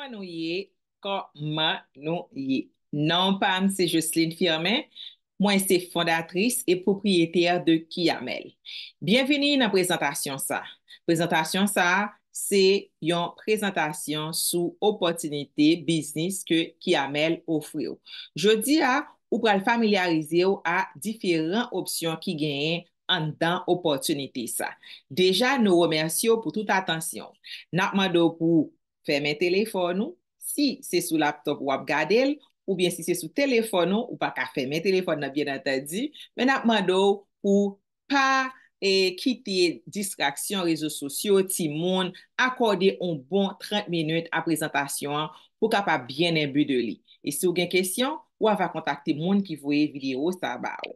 Komanouye, komanouye, nan pan se Jocelyne Firmen, mwen se fondatris e propriyeter de Kiamel. Bienveni nan prezentasyon sa. Prezentasyon sa, se yon prezentasyon sou opotunite biznis ke Kiamel ofre ou. Je di a, ou pral familiarize ou a diferent opsyon ki genye an dan opotunite sa. Deja nou remersi ou pou tout atansyon. Nan man do pou ou. Fè men telefon nou, si se sou laptop wap gade el, ou bien si se sou telefon nou, ou pa ka fè men telefon nan bien atadi, men apman nou pou pa e, kite diskaksyon rezo sosyo ti moun akorde un bon 30 minute aprezentasyon pou ka pa bien embi de li. E se ou gen kesyon, wap va kontakte moun ki vwe video sa ba ou.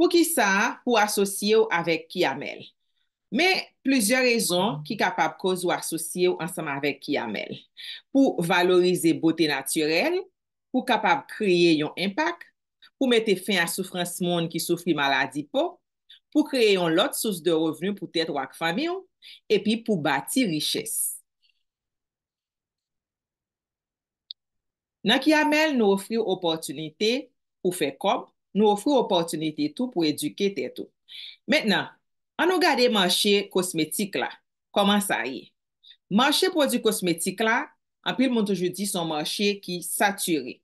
pou ki sa pou asosye ou avek Kiamel. Me, plezyon rezon ki kapab koz ou asosye ou ansam avek Kiamel. Pou valorize bote naturel, pou kapab kreye yon impak, pou mette fin a soufrans moun ki soufri maladi pou, pou kreye yon lot souse de revenu pou tèt wak fami ou, epi pou bati riches. Nan Kiamel nou ofri ou oportunite pou fe komp, Nou ofrou opotunite tou pou eduke te tou. Mètnen, an nou gade manche kosmetik la, koman sa yè? Manche produ kosmetik la, an pil moun tou joudi son manche ki satyre.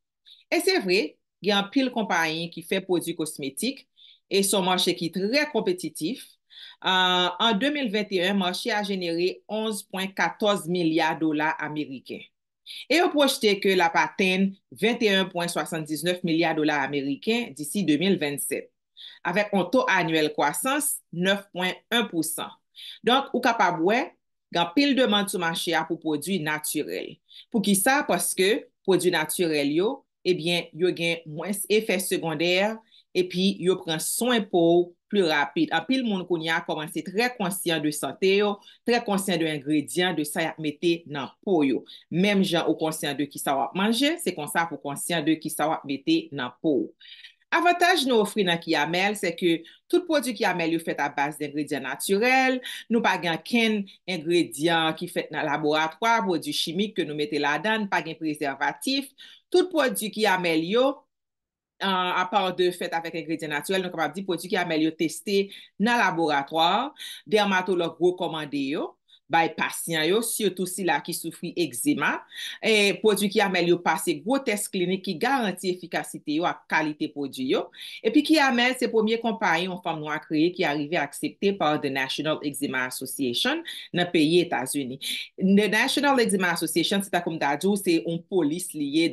E se vre, gen an pil kompanyen ki fe produ kosmetik, e son manche ki tre kompetitif, an 2021 manche a jenere 11.14 milyar dola Amerikey. E yo projete ke la paten 21.79 milyard dolar Ameriken disi 2027, avek an to anuel kwasans 9.1%. Donk, ou kapabwe, gen pil de mantouman chea pou prodou naturel. Pou ki sa, poske, prodou naturel yo, ebyen yo gen mwens efè sekondèr, epi yo pren son pou pou rapide. An pil moun koun ya komanse tre konsyen de sante yo, tre konsyen de ingredyen de sa yap mette nan pou yo. Mem jan ou konsyen de ki sa wap manje, se konsen pou konsyen de ki sa wap mette nan pou. Avantaj nou ofri nan ki yamel, se ke tout prodjou ki yamel yo fet a bas de ingredyen naturel, nou pa gen ken ingredyen ki fet nan laboratoire, prodjou chimik ke nou mette la dan, pa gen preservatif, tout prodjou ki yamel yo, a euh, part de fèt avèk egredyen natwèl, nou kapap di poti ki amèl yo testè nan laboratòr, dermato lòk wò komande yo, bay pasyen yo, syotousi la ki soufri eczema, e pou di ki amel yo pase gwo test klinik ki garanti efikasite yo ap kalite pou di yo epi ki amel se pwemye kompanyen ou fam nou a kreye ki arive aksepte par The National Eczema Association nan peye Etasuni. The National Eczema Association, se takom dadou, se eh on polis liye,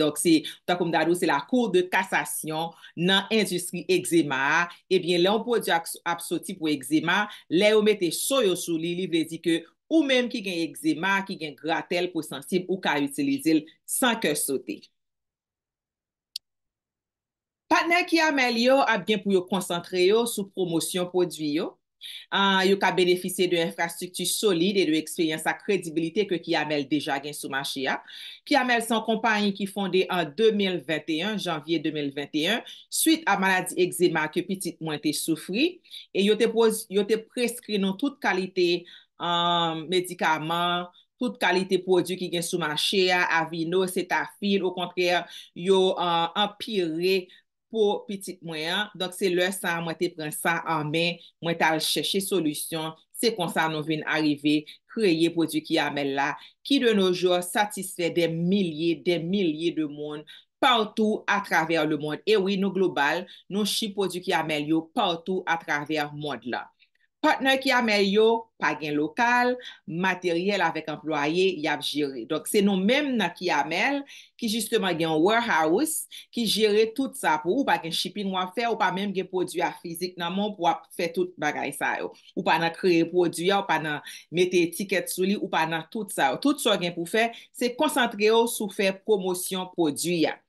takom dadou, se la kou de kasasyon nan endustri eczema ebyen le on pou di apsoti pou eczema, le ou mette soyo sou li, li vle di ke ou menm ki gen ekzema, ki gen gratel pou sensib ou ka utilizil san ke sote. Patnen ki amel yo ap gen pou yo konsantre yo sou promosyon podvi yo. Yo ka benefise de infrastrukti solide e de ekspeyens a kredibilite ke ki amel deja gen soumache ya. Ki amel son kompanyen ki fonde an 2021, janvye 2021, suite a maladi ekzema ke petit mwen te soufri, e yo te preskri non tout kalite yo. Um, medikaman, tout kalite produ ki gen souman chè ya, avino, setafil, ou kontrè, yo uh, empire pou pitik mwen, donk se lè sa mwen te pren sa anmen, mwen tal chèche solusyon, se konsan nou ven arrive, kreye produ ki amel la, ki de nou jò satisfe de milye, de milye de moun, poutou a traver le moun, e wè nou global, nou chi produ ki amel yo poutou a traver moun la. Partner ki yamel yo, pa gen lokal, materyel avek employe, yav jire. Dok se nou menm nan ki yamel, ki justement gen warehouse, ki jire tout sa pou ou pa gen shipping wap fe ou pa menm gen podu ya fizik nan moun pou wap fe tout bagay sa yo. Ou pa nan kreye podu ya, ou pa nan mette etiket sou li, ou pa nan tout sa yo. Tout sa gen pou fe, se konsantre yo sou fe promosyon podu ya.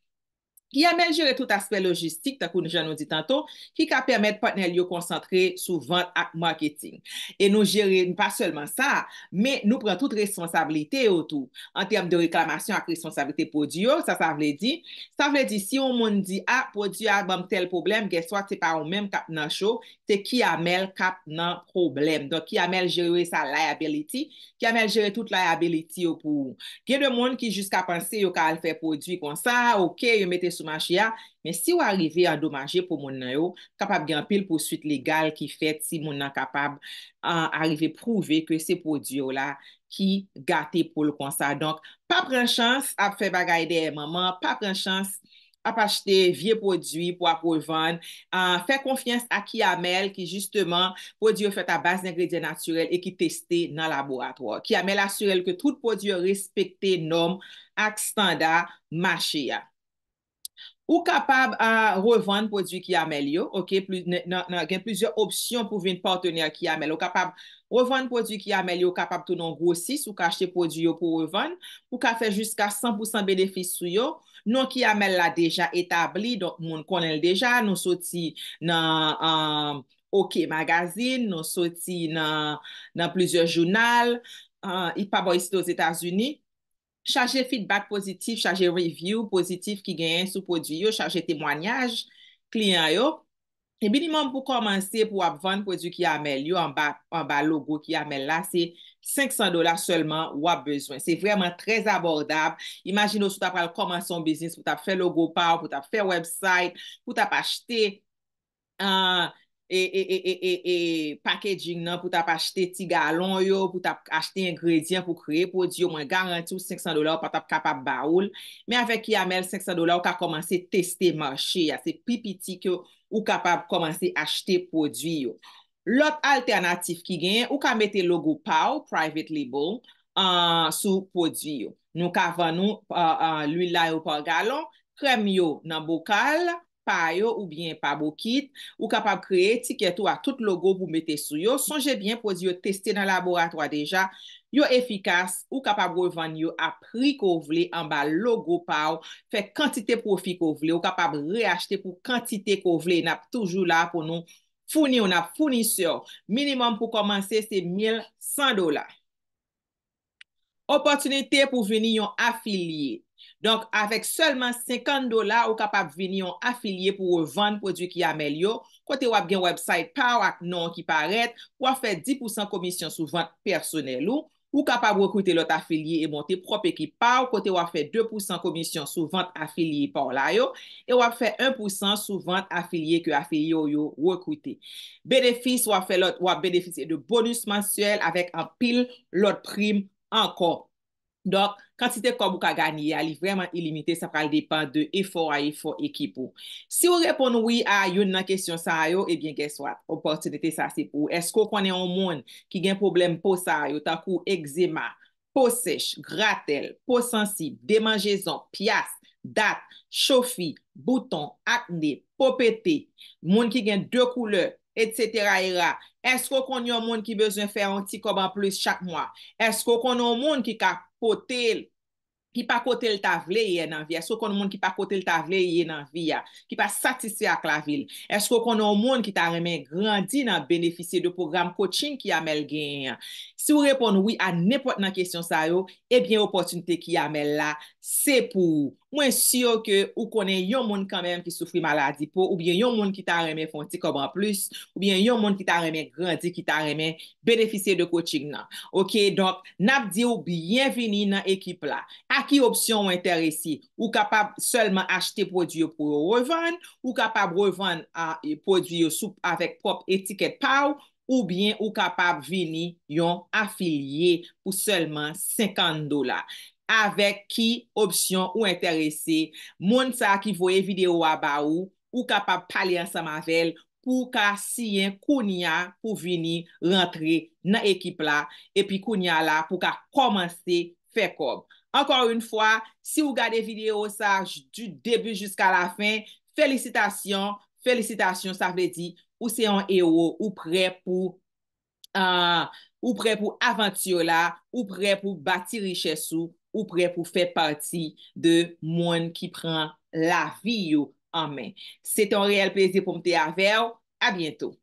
Ki amel jere tout aspe logistik, ta kou nou jan nou di tanto, ki ka permet patnel yo konsantre sou vant ak marketing. E nou jere, nou pa selman sa, me nou pren tout responsabilite yo tou. An term de reklamasyon ak responsabilite podyo, sa sa vle di, sa vle di si yo moun di a, bon, podyo a, bam tel problem, gen swa te pa ou men kap nan show, te ki amel kap nan problem. Don ki amel jere sa liability, ki amel jere tout liability yo pou. machiya, men si ou arive adomaje pou moun nan yo, kapab gen pil pou suit legal ki fet si moun nan kapab euh, arive prouve ke se podiyo la ki gate pou l kon sa. Donk, pa pren chans ap fe bagayde e maman, pa pren chans ap achete vie podiy pou ap ouvan, euh, fe konfians a ki amel ki justeman podiyo fet a bas negredye naturel e ki teste nan laboratwa. Ki amel asyrel ke tout podiyo respekte nom ak standa machiya. Ou kapab a revan pou di ki amel yo, ok, nan gen plizye opsyon pou vin partenier ki amel. Ou kapab revan pou di ki amel yo, ou kapab tou nan gwo sis, ou ka chte pou di yo pou revan, pou ka fe jiska 100% benefis sou yo. Non ki amel la deja etabli, donk moun konel deja, non soti nan OK Magazine, non soti nan plizye jounal, ipa bo yisite ou Zetas Unik. chaje feedback pozitif, chaje review pozitif ki genyen sou podi yo, chaje temwanyaj, kliyen yo. E minimum pou komanse pou ap vande podi ki amel yo, an ba logo ki amel la, se 500 dola solman wap bezwen. Se vreman trez abordab, imagino sou ta pral komanse yon biznis pou ta fe logo pa, pou ta fe website, pou ta pa chete, an... Euh, e, e, e, e, e, e, e, e, e, e, packaging nan pou tap achete ti galon yo, pou tap achete ingredient pou kreye, pou diyo mwen garanti ou 500 dolar pou tap kapap baoul, me avèk ki yamel 500 dolar, ou ka komanse testi machè, yase pipi ti ki yo ou kapap komanse achete poduy yo. Lot alternatif ki gen, ou ka mette logo pa ou, private label, an sou poduy yo. Nou ka van nou l'uil la yo pou kalon, prem yo nan bokal, pa yo ou bien pabokit, ou kapab kreye tiketo a tout logo pou mette sou yo. Sonje bien pou yo teste nan laboratoa deja, yo efikas, ou kapab goye vanyo apri kou vle, anba logo pa yo, fek kantite profi kou vle, ou kapab reachete pou kantite kou vle, nap toujou la pou nou founi, ou nap founi se yo. Minimum pou komanse se 1100 dola. Opotunite pou veni yon afiliye. Donk, avek selman 50 dola ou kapap vini yon afilye pou wovant prodwi ki amelyo. Kote wap gen website pa wak non ki paret, wap fe 10% komisyon sou vant personel ou. Ou kapap wak wak wote lote afilye e monti propi ki pa wak wote wap fe 2% komisyon sou vant afilye pou wak yon. E wap fe 1% sou vant afilye ki wak wote yon wak wote. Benefis wap fese de bonus mensuel avek an pil lote prim ankon. Dok, kantite kob ou ka gani, yali vreman ilimite, sa pral depan de efor a efor ekip ou. Si ou repon oui a yon nan kesyon sarayou, ebyen gen swat, oportenite sa se pou. Esko konen ou moun ki gen problem pou sarayou, takou egzema, pou sech, gratel, pou sensib, demanjezon, pias, dat, chofi, bouton, akne, popete, moun ki gen de koule, etc. Esko konen ou moun ki bezwen fè an ti kob an plus chak mwa? Esko konen ou moun ki ka kote l, ki pa kote l ta vle ye nan vi ya? Sko konon moun ki pa kote l ta vle ye nan vi ya? Ki pa satisfe ak la vil? Esko konon moun ki ta remen grandi nan benefise de program kouching ki yamel genya? Si ou repon wii an nepot nan kesyon sa yo, ebyen opotunite ki yamel la. Se pou ou mwen syo ke ou konen yon moun kanmen ki soufri maladi pou, ou bien yon moun ki ta remen fon ti kobran plus, ou bien yon moun ki ta remen grandi, ki ta remen benefise de kouching nan. Ok, donk, nap di ou bienveni nan ekip la. A ki opsyon ou enteresi? Ou kapab selman achete podyo pou yo revan, ou kapab revan e, podyo soupe avek pop etiket pa ou, ou bien ou kapab veni yon afilye pou selman 50 dola. avèk ki opsyon ou interese, moun sa ki voye video waba ou, ou kapap pale an sa mavel, pou ka siyen kounia pou vini rentre nan ekip la, epi kounia la pou ka komanse fekob. Ankor un fwa, si ou gade video sa du debi jiska la fin, felicitasyon, felicitasyon sa vle di, ou se an ewo, ou pre pou ah, avanti yo la, ou pre pou bati riche sou, ou prêt pour faire partie de monde qui prend la vie en main. C'est un réel plaisir pour me avec vous. À bientôt.